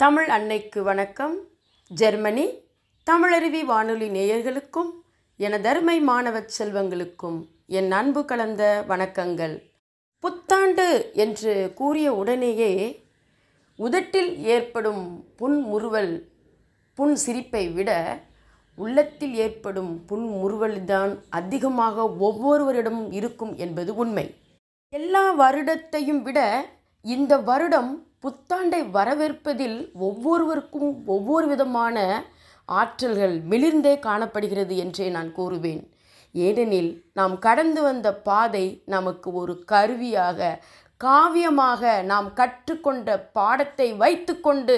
தமிழ் அன்னைக்கு வணக்கம் ஜெர்மனி தமிழருவி வானொலி நேயர்களுக்கும் என தருமை மாணவ செல்வங்களுக்கும் என் அன்பு கலந்த வணக்கங்கள் புத்தாண்டு என்று கூறிய உடனேயே உதட்டில் ஏற்படும் புன்முறுவல் புன் சிரிப்பை விட உள்ளத்தில் ஏற்படும் புன்முறுவல்தான் அதிகமாக ஒவ்வொருவரிடமும் இருக்கும் என்பது உண்மை எல்லா வருடத்தையும் விட இந்த வருடம் புத்தாண்டை வரவேற்பதில் ஒவ்வொருவருக்கும் ஒவ்வொரு விதமான ஆற்றல்கள் மிளிர்ந்தே காணப்படுகிறது என்றே நான் கூறுவேன் ஏனெனில் நாம் கடந்து வந்த பாதை நமக்கு ஒரு கருவியாக காவியமாக நாம் கற்றுக்கொண்ட பாடத்தை வைத்துக்கொண்டு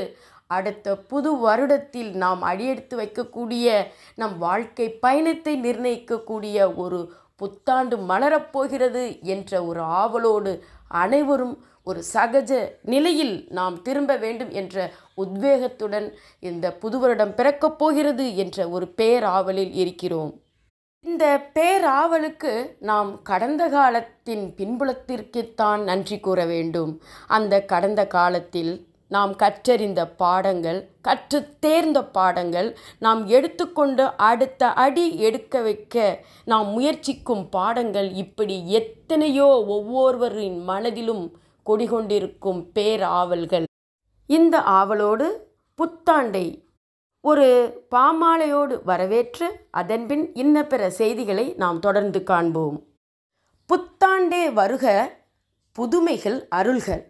அடுத்த புது வருடத்தில் நாம் அடியெடுத்து வைக்கக்கூடிய நம் வாழ்க்கை பயணத்தை நிர்ணயிக்கக்கூடிய ஒரு புத்தாண்டு மலரப்போகிறது என்ற ஒரு ஆவலோடு அனைவரும் ஒரு சகஜ நிலையில் நாம் திரும்ப வேண்டும் என்ற உத்வேகத்துடன் இந்த புது வருடம் பிறக்கப் போகிறது என்ற ஒரு பேராவலில் இருக்கிறோம் இந்த பேராவலுக்கு நாம் கடந்த காலத்தின் பின்புலத்திற்குத்தான் நன்றி கூற வேண்டும் அந்த கடந்த காலத்தில் நாம் கற்றறிந்த பாடங்கள் கற்று தேர்ந்த பாடங்கள் நாம் எடுத்துக்கொண்டு அடுத்த அடி எடுக்க வைக்க நாம் முயற்சிக்கும் பாடங்கள் இப்படி எத்தனையோ ஒவ்வொருவரின் மனதிலும் குடிகொண்டிருக்கும் பேராவல்கள் இந்த ஆவலோடு புத்தாண்டை ஒரு பாமாலையோடு வரவேற்று அதன்பின் இன்ன பிற செய்திகளை நாம் தொடர்ந்து காண்போம் புத்தாண்டே வருக புதுமைகள் அருள்கள்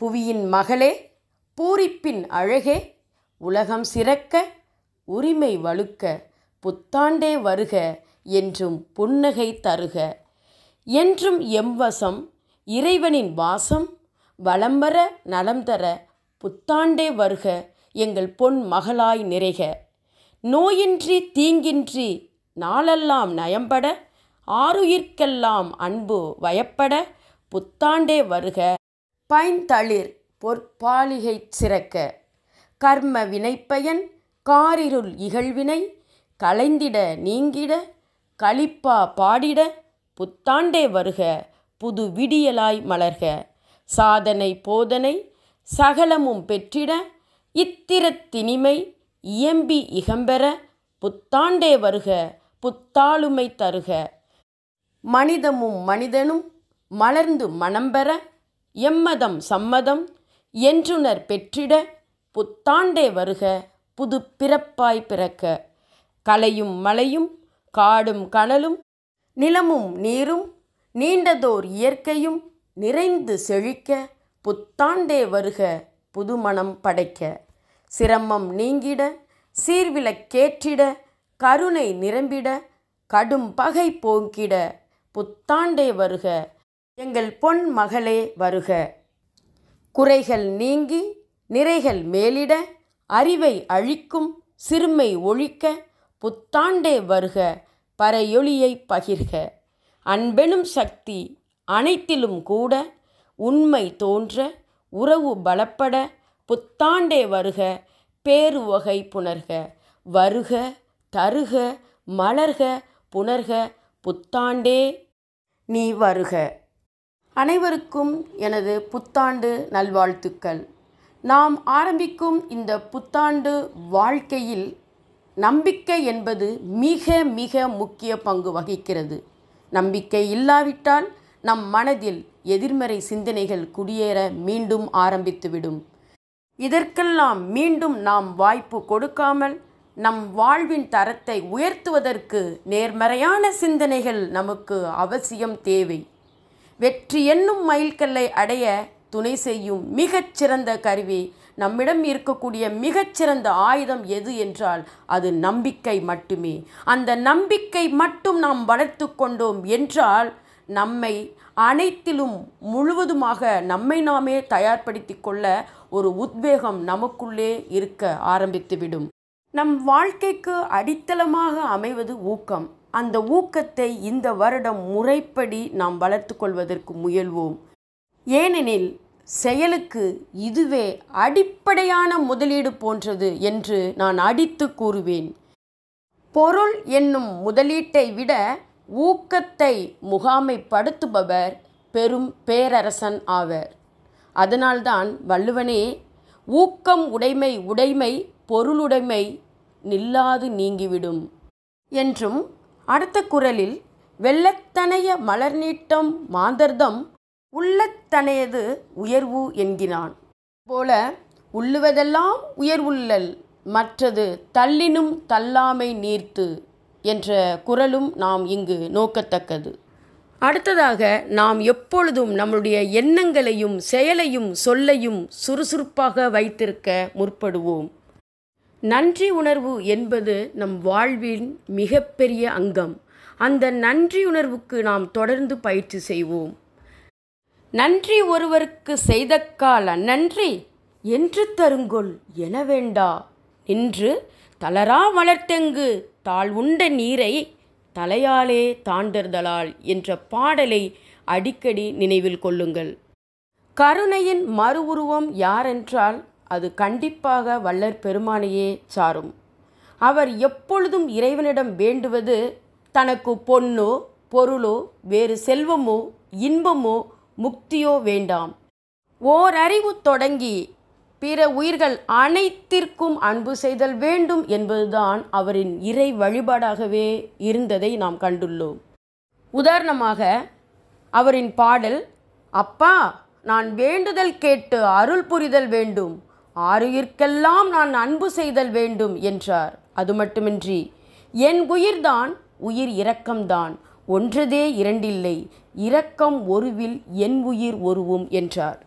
புவியின் மகளே பூரிப்பின் அழகே உலகம் சிறக்க உரிமை வழுக்க புத்தாண்டே வருக என்றும் புன்னகை தருக என்றும் எம்வசம் இறைவனின் வாசம் வளம்பெற நலம் தர புத்தாண்டே வருக எங்கள் பொன் மகளாய் நிறைக நோயின்றி தீங்கின்றி நாளெல்லாம் நயம்பட ஆறுயிர்க்கெல்லாம் அன்பு வயப்பட புத்தாண்டே வருக பைந்தளிர் பொற்பாளிகை சிறக்க கர்ம வினைப்பயன் காரிருள் இகழ்வினை கலைந்திட நீங்கிட களிப்பா பாடிட புத்தாண்டே வருக புது விடியலாய் மலர்க சாதனை போதனை சகலமும் பெற்றிட இத்திரத்தினிமை இயம்பி இகம்பெற புத்தாண்டே வருக புத்தாளுமை தருக மனிதமும் மனிதனும் மலர்ந்து மனம் பெற எம்மதம் சம்மதம் என்றுனர் பெற்றிட புத்தாண்டே வருக புது பிறப்பாய் பிறக்க கலையும் மலையும் காடும் கனலும் நிலமும் நீரும் நீண்டதோர் இயற்கையும் நிறைந்து செழிக்க புத்தாண்டே வருக புதுமணம் படைக்க சிரமம் நீங்கிட சீர்விளக்கேற்றிட கருணை நிரம்பிட கடும் பகை போங்கிட புத்தாண்டே வருக எங்கள் பொன் மகளே வருக குறைகள் நீங்கி நிறைகள் மேலிட அறிவை அழிக்கும் சிறுமை ஒழிக்க புத்தாண்டே வருக பறையொளியை பகிர்க அன்பெனும் சக்தி அனைத்திலும் கூட உண்மை தோன்ற உறவு பலப்பட புத்தாண்டே வருக பேரு வகை புணர்க வருக தருக மலர்க புணர்க புத்தாண்டே நீ வருக அனைவருக்கும் எனது புத்தாண்டு நல்வாழ்த்துக்கள் நாம் ஆரம்பிக்கும் இந்த புத்தாண்டு வாழ்க்கையில் நம்பிக்கை என்பது மிக மிக முக்கிய பங்கு வகிக்கிறது நம்பிக்கை இல்லாவிட்டால் நம் மனதில் எதிர்மறை சிந்தனைகள் குடியேற மீண்டும் ஆரம்பித்துவிடும் இதற்கெல்லாம் மீண்டும் நாம் வாய்ப்பு கொடுக்காமல் நம் வாழ்வின் தரத்தை உயர்த்துவதற்கு நேர்மறையான சிந்தனைகள் நமக்கு அவசியம் தேவை வெற்றி என்னும் மைல்கல்லை அடைய துணை செய்யும் மிகச்சிறந்த கருவி நம்மிடம் இருக்கக்கூடிய மிகச்சிறந்த ஆயுதம் எது என்றால் அது நம்பிக்கை மட்டுமே அந்த நம்பிக்கை மட்டும் நாம் வளர்த்து கொண்டோம் என்றால் நம்மை அனைத்திலும் முழுவதுமாக நம்மை நாமே தயார்படுத்தி கொள்ள ஒரு உத்வேகம் நமக்குள்ளே இருக்க ஆரம்பித்துவிடும் நம் வாழ்க்கைக்கு அடித்தளமாக அமைவது ஊக்கம் அந்த ஊக்கத்தை இந்த வருடம் முறைப்படி நாம் வளர்த்து கொள்வதற்கு முயல்வோம் ஏனெனில் செயலுக்கு இதுவே அடிப்படையான முதலீடு போன்றது என்று நான் அடித்து கூறுவேன் பொருள் என்னும் முதலீட்டை விட ஊக்கத்தை முகாமைப்படுத்துபவர் பெரும் பேரரசன் ஆவர் அதனால்தான் வள்ளுவனே ஊக்கம் உடைமை உடைமை பொருளுடைமை நில்லாது நீங்கிவிடும் என்றும் அடுத்த குரலில் வெள்ளத்தனைய மலர் நீட்டம் மாந்தர்தம் உள்ளத்தனையது உயர்வு என்கிறான் போல உள்ளுவதெல்லாம் உயர்வுள்ளல் மற்றது தள்ளினும் தள்ளாமை நீர்த்து என்ற குரலும் நாம் இங்கு நோக்கத்தக்கது அடுத்ததாக நாம் எப்பொழுதும் நம்முடைய எண்ணங்களையும் செயலையும் சொல்லையும் சுறுசுறுப்பாக வைத்திருக்க முற்படுவோம் நன்றி உணர்வு என்பது நம் வாழ்வின் மிகப்பெரிய அங்கம் அந்த நன்றி உணர்வுக்கு நாம் தொடர்ந்து பயிற்சி செய்வோம் நன்றி ஒருவருக்கு செய்த கால நன்றி என்று தருங்கொள் என வேண்டா என்று தளரா வளர்த்தெங்கு தாள் உண்ட நீரை தலையாலே தாண்டர்தலால் என்ற பாடலை அடிக்கடி நினைவில் கொள்ளுங்கள் கருணையின் மறு உருவம் யாரென்றால் அது கண்டிப்பாக வல்லற் பெருமானையே சாரும் அவர் எப்பொழுதும் இறைவனிடம் வேண்டுவது தனக்கு பொன்னோ பொருளோ வேறு செல்வமோ இன்பமோ முக்தியோ வேண்டாம் ஓரறிவு தொடங்கி பிற உயிர்கள் அனைத்திற்கும் அன்பு செய்தல் வேண்டும் என்பதுதான் அவரின் இறை வழிபாடாகவே இருந்ததை நாம் கண்டுள்ளோம் உதாரணமாக அவரின் பாடல் அப்பா நான் வேண்டுதல் கேட்டு அருள் புரிதல் வேண்டும் ஆறுயிர்க்கெல்லாம் நான் அன்பு செய்தல் வேண்டும் என்றார் அது மட்டுமின்றி என் உயிர்தான் உயிர் இரக்கம்தான் ஒன்றதே இரண்டில்லை இரக்கம் ஒருவில் என் உயிர் ஒருவும் என்றார்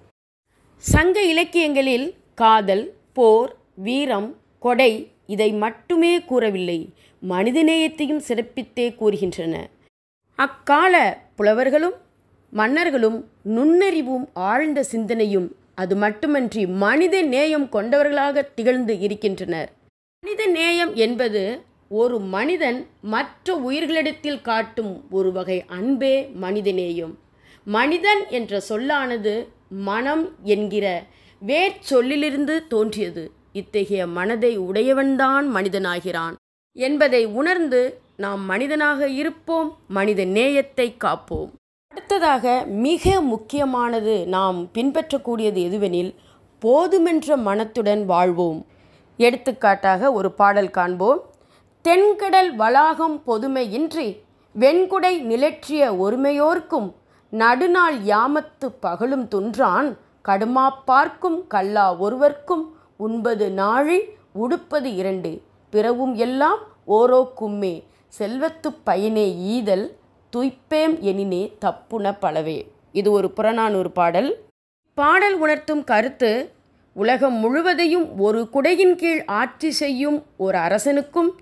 சங்க இலக்கியங்களில் காதல் போர் வீரம் கொடை இதை மட்டுமே கூறவில்லை மனிதநேயத்தையும் சிறப்பித்தே கூறுகின்றன அக்கால புலவர்களும் மன்னர்களும் நுண்ணறிவும் ஆழ்ந்த சிந்தனையும் அது மட்டுமன்றி மனித நேயம் கொண்டவர்களாக திகழ்ந்து இருக்கின்றனர் மனித நேயம் என்பது ஒரு மனிதன் மற்ற உயிர்களிடத்தில் காட்டும் ஒரு வகை அன்பே மனிதநேயம் மனிதன் என்ற சொல்லானது மனம் என்கிற சொல்லிலிருந்து தோன்றியது இத்தகைய மனதை உடையவன்தான் மனிதனாகிறான் என்பதை உணர்ந்து நாம் மனிதனாக இருப்போம் மனித நேயத்தை காப்போம் அடுத்ததாக மிக முக்கியமானது நாம் பின்பற்றக்கூடியது எதுவெனில் போதுமென்ற மனத்துடன் வாழ்வோம் எடுத்துக்காட்டாக ஒரு பாடல் காண்போம் தென்கடல் வளாகம் பொதுமையின்றி வெண்குடை நிலற்றிய ஒருமையோர்க்கும் நடுநாள் யாமத்து பகலும் துன்றான் கடுமா பார்க்கும் கல்லா ஒருவர்க்கும் உண்பது நாழி உடுப்பது இரண்டு பிறவும் எல்லாம் ஓரோ கும்மே செல்வத்து பயனே ஈதல் துய்ப்பேம் எனினே தப்புன பலவே இது ஒரு புறநானூறு பாடல் பாடல் உணர்த்தும் கருத்து உலகம் முழுவதையும் ஒரு குடையின் கீழ் ஆட்சி செய்யும் ஒரு அரசனுக்கும்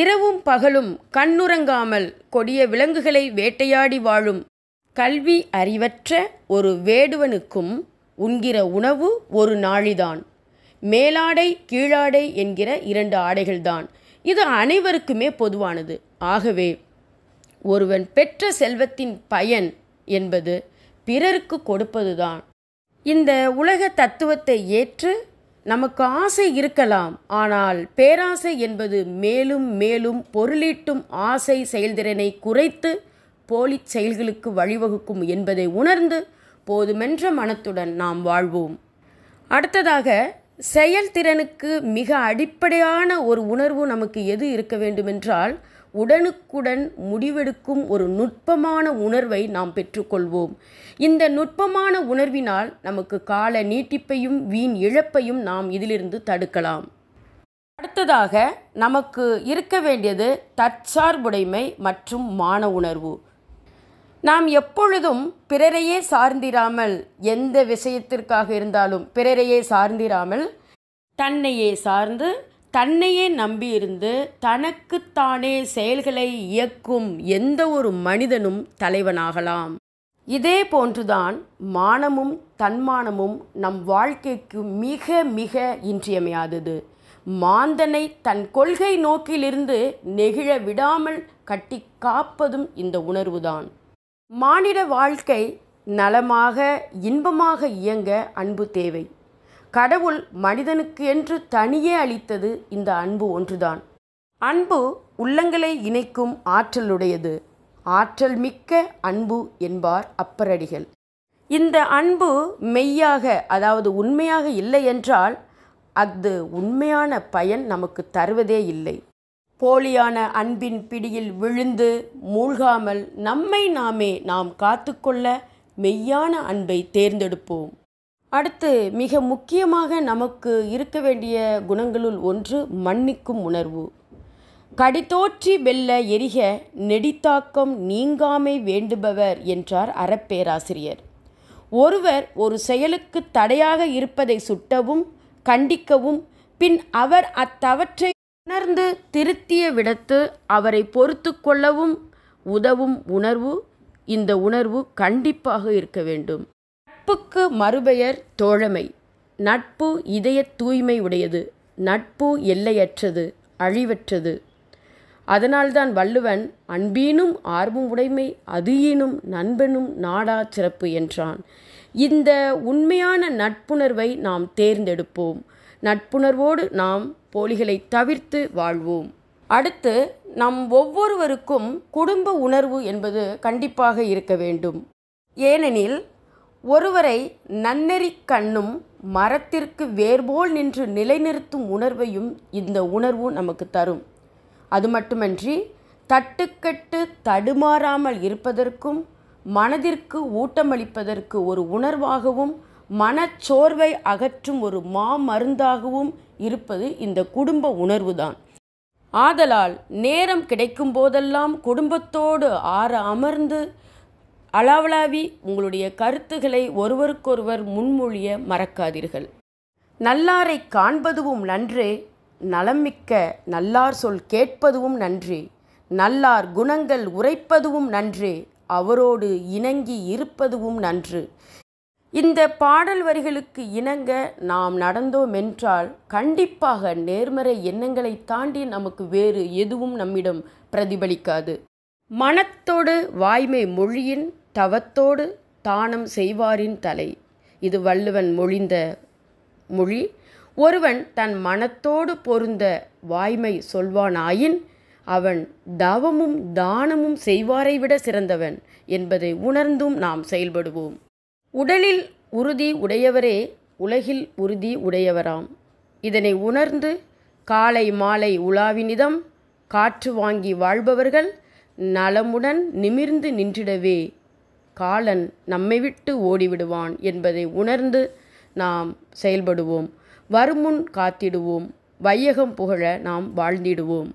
இரவும் பகலும் கண்ணுறங்காமல் கொடிய விலங்குகளை வேட்டையாடி வாழும் கல்வி அறிவற்ற ஒரு வேடுவனுக்கும் உண்கிற உணவு ஒரு நாழிதான் மேலாடை கீழாடை என்கிற இரண்டு ஆடைகள்தான் இது அனைவருக்குமே பொதுவானது ஆகவே ஒருவன் பெற்ற செல்வத்தின் பயன் என்பது பிறருக்கு கொடுப்பதுதான் இந்த உலக தத்துவத்தை ஏற்று நமக்கு ஆசை இருக்கலாம் ஆனால் பேராசை என்பது மேலும் மேலும் பொருளீட்டும் ஆசை செயல்திறனை குறைத்து போலி செயல்களுக்கு வழிவகுக்கும் என்பதை உணர்ந்து போதுமென்ற மனத்துடன் நாம் வாழ்வோம் அடுத்ததாக செயல்திறனுக்கு மிக அடிப்படையான ஒரு உணர்வு நமக்கு எது இருக்க வேண்டுமென்றால் உடனுக்குடன் முடிவெடுக்கும் ஒரு நுட்பமான உணர்வை நாம் பெற்றுக்கொள்வோம் இந்த நுட்பமான உணர்வினால் நமக்கு கால நீட்டிப்பையும் வீண் இழப்பையும் நாம் இதிலிருந்து தடுக்கலாம் அடுத்ததாக நமக்கு இருக்க வேண்டியது தற்சார்புடைமை மற்றும் மான உணர்வு நாம் எப்பொழுதும் பிறரையே சார்ந்திராமல் எந்த விஷயத்திற்காக இருந்தாலும் பிறரையே சார்ந்திராமல் தன்னையே சார்ந்து தன்னையே நம்பியிருந்து தனக்குத்தானே செயல்களை இயக்கும் எந்த ஒரு மனிதனும் தலைவனாகலாம் இதே போன்றுதான் மானமும் தன்மானமும் நம் வாழ்க்கைக்கு மிக மிக இன்றியமையாதது மாந்தனை தன் கொள்கை நோக்கிலிருந்து நெகிழ விடாமல் கட்டி காப்பதும் இந்த உணர்வுதான் மானிட வாழ்க்கை நலமாக இன்பமாக இயங்க அன்பு தேவை கடவுள் மனிதனுக்கு என்று தனியே அளித்தது இந்த அன்பு ஒன்றுதான் அன்பு உள்ளங்களை இணைக்கும் ஆற்றலுடையது ஆற்றல் மிக்க அன்பு என்பார் அப்பரடிகள் இந்த அன்பு மெய்யாக அதாவது உண்மையாக இல்லை என்றால் அது உண்மையான பயன் நமக்கு தருவதே இல்லை போலியான அன்பின் பிடியில் விழுந்து மூழ்காமல் நம்மை நாமே நாம் காத்துக்கொள்ள மெய்யான அன்பை தேர்ந்தெடுப்போம் அடுத்து மிக முக்கியமாக நமக்கு இருக்க வேண்டிய குணங்களுள் ஒன்று மன்னிக்கும் உணர்வு கடிதோற்றி வெல்ல எரிக நெடித்தாக்கம் நீங்காமை வேண்டுபவர் என்றார் அறப்பேராசிரியர் ஒருவர் ஒரு செயலுக்கு தடையாக இருப்பதை சுட்டவும் கண்டிக்கவும் பின் அவர் அத்தவற்றை உணர்ந்து திருத்திய விடத்து அவரை பொறுத்து கொள்ளவும் உதவும் உணர்வு இந்த உணர்வு கண்டிப்பாக இருக்க வேண்டும் நட்புக்கு மறுபெயர் தோழமை நட்பு இதய தூய்மை உடையது நட்பு எல்லையற்றது அழிவற்றது அதனால்தான் வள்ளுவன் அன்பீனும் ஆர்வம் உடைமை அதியினும் நண்பனும் நாடா சிறப்பு என்றான் இந்த உண்மையான நட்புணர்வை நாம் தேர்ந்தெடுப்போம் நட்புணர்வோடு நாம் போலிகளை தவிர்த்து வாழ்வோம் அடுத்து நம் ஒவ்வொருவருக்கும் குடும்ப உணர்வு என்பது கண்டிப்பாக இருக்க வேண்டும் ஏனெனில் ஒருவரை நன்னெறிக் கண்ணும் மரத்திற்கு வேர்போல் நின்று நிலைநிறுத்தும் உணர்வையும் இந்த உணர்வு நமக்கு தரும் அது மட்டுமன்றி தட்டுக்கட்டு தடுமாறாமல் இருப்பதற்கும் மனதிற்கு ஊட்டமளிப்பதற்கு ஒரு உணர்வாகவும் மனச்சோர்வை அகற்றும் ஒரு மா மருந்தாகவும் இருப்பது இந்த குடும்ப உணர்வுதான் ஆதலால் நேரம் கிடைக்கும் போதெல்லாம் குடும்பத்தோடு ஆற அமர்ந்து அளவளாவி உங்களுடைய கருத்துக்களை ஒருவருக்கொருவர் முன்மொழிய மறக்காதீர்கள் நல்லாரை காண்பதுவும் நன்றே நலமிக்க நல்லார் சொல் கேட்பதுவும் நன்றே நல்லார் குணங்கள் உரைப்பதுவும் நன்றே அவரோடு இணங்கி இருப்பதுவும் நன்று இந்த பாடல் வரிகளுக்கு இணங்க நாம் நடந்தோம் என்றால் கண்டிப்பாக நேர்மறை எண்ணங்களை தாண்டி நமக்கு வேறு எதுவும் நம்மிடம் பிரதிபலிக்காது மனத்தோடு வாய்மை மொழியின் தவத்தோடு தானம் செய்வாரின் தலை இது வள்ளுவன் மொழிந்த மொழி ஒருவன் தன் மனத்தோடு பொருந்த வாய்மை சொல்வானாயின் அவன் தவமும் தானமும் செய்வாரை விட சிறந்தவன் என்பதை உணர்ந்தும் நாம் செயல்படுவோம் உடலில் உறுதி உடையவரே உலகில் உறுதி உடையவராம் இதனை உணர்ந்து காலை மாலை உலாவினிதம் காற்று வாங்கி வாழ்பவர்கள் நலமுடன் நிமிர்ந்து நின்றிடவே காலன் நம்மை விட்டு ஓடிவிடுவான் என்பதை உணர்ந்து நாம் செயல்படுவோம் வருமுன் காத்திடுவோம் வையகம் புகழ நாம் வாழ்ந்திடுவோம்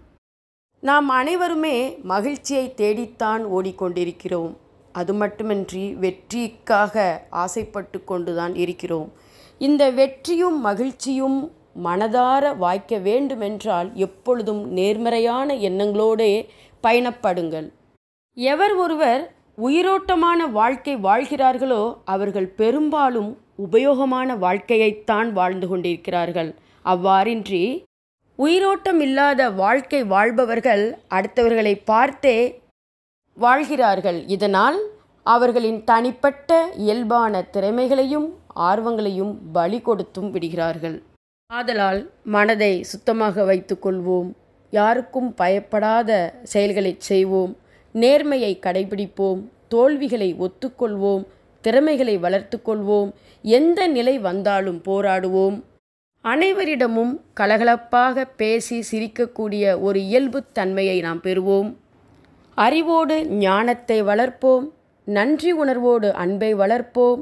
நாம் அனைவருமே மகிழ்ச்சியை தேடித்தான் ஓடிக்கொண்டிருக்கிறோம் அது மட்டுமின்றி வெற்றிக்காக ஆசைப்பட்டு கொண்டுதான் இருக்கிறோம் இந்த வெற்றியும் மகிழ்ச்சியும் மனதார வாய்க்க வேண்டுமென்றால் எப்பொழுதும் நேர்மறையான எண்ணங்களோடே பயணப்படுங்கள் எவர் ஒருவர் உயிரோட்டமான வாழ்க்கை வாழ்கிறார்களோ அவர்கள் பெரும்பாலும் உபயோகமான வாழ்க்கையைத்தான் வாழ்ந்து கொண்டிருக்கிறார்கள் அவ்வாறின்றி உயிரோட்டம் இல்லாத வாழ்க்கை வாழ்பவர்கள் அடுத்தவர்களை பார்த்தே வாழ்கிறார்கள் இதனால் அவர்களின் தனிப்பட்ட இயல்பான திறமைகளையும் ஆர்வங்களையும் பலி கொடுத்தும் விடுகிறார்கள் ஆதலால் மனதை சுத்தமாக வைத்துக்கொள்வோம் யாருக்கும் பயப்படாத செயல்களை செய்வோம் நேர்மையை கடைபிடிப்போம் தோல்விகளை ஒத்துக்கொள்வோம் திறமைகளை வளர்த்து கொள்வோம் எந்த நிலை வந்தாலும் போராடுவோம் அனைவரிடமும் கலகலப்பாக பேசி சிரிக்கக்கூடிய ஒரு இயல்பு தன்மையை நாம் பெறுவோம் அறிவோடு ஞானத்தை வளர்ப்போம் நன்றி உணர்வோடு அன்பை வளர்ப்போம்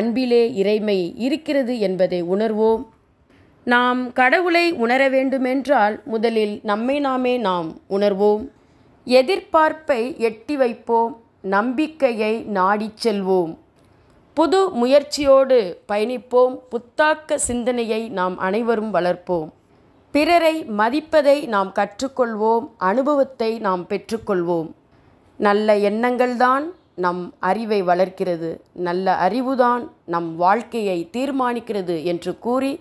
அன்பிலே இறைமை இருக்கிறது என்பதை உணர்வோம் நாம் கடவுளை உணர வேண்டுமென்றால் முதலில் நம்மை நாமே நாம் உணர்வோம் எதிர்பார்ப்பை எட்டி வைப்போம் நம்பிக்கையை நாடிச் செல்வோம் புது முயற்சியோடு பயணிப்போம் புத்தாக்க சிந்தனையை நாம் அனைவரும் வளர்ப்போம் பிறரை மதிப்பதை நாம் கற்றுக்கொள்வோம் அனுபவத்தை நாம் பெற்றுக்கொள்வோம் நல்ல எண்ணங்கள்தான் நம் அறிவை வளர்க்கிறது நல்ல அறிவுதான் நம் வாழ்க்கையை தீர்மானிக்கிறது என்று கூறி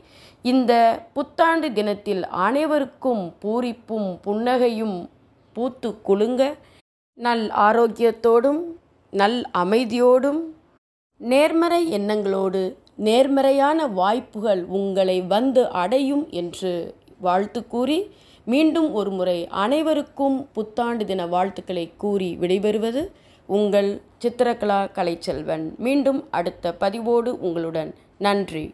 இந்த புத்தாண்டு தினத்தில் அனைவருக்கும் பூரிப்பும் புன்னகையும் பூத்து குலுங்க நல் ஆரோக்கியத்தோடும் நல் அமைதியோடும் நேர்மறை எண்ணங்களோடு நேர்மறையான வாய்ப்புகள் உங்களை வந்து அடையும் என்று வாழ்த்து கூறி மீண்டும் ஒரு முறை அனைவருக்கும் புத்தாண்டு தின வாழ்த்துக்களை கூறி விடைபெறுவது உங்கள் சித்திரகலா கலைச்செல்வன் மீண்டும் அடுத்த பதிவோடு உங்களுடன் நன்றி